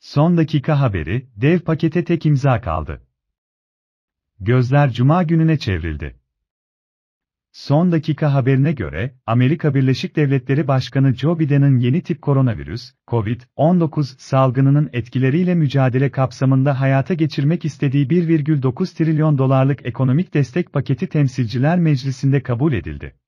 Son dakika haberi, dev pakete tek imza kaldı. Gözler cuma gününe çevrildi. Son dakika haberine göre, Amerika Birleşik Devletleri Başkanı Joe Biden'ın yeni tip koronavirüs, COVID-19 salgınının etkileriyle mücadele kapsamında hayata geçirmek istediği 1,9 trilyon dolarlık ekonomik destek paketi Temsilciler Meclisi'nde kabul edildi.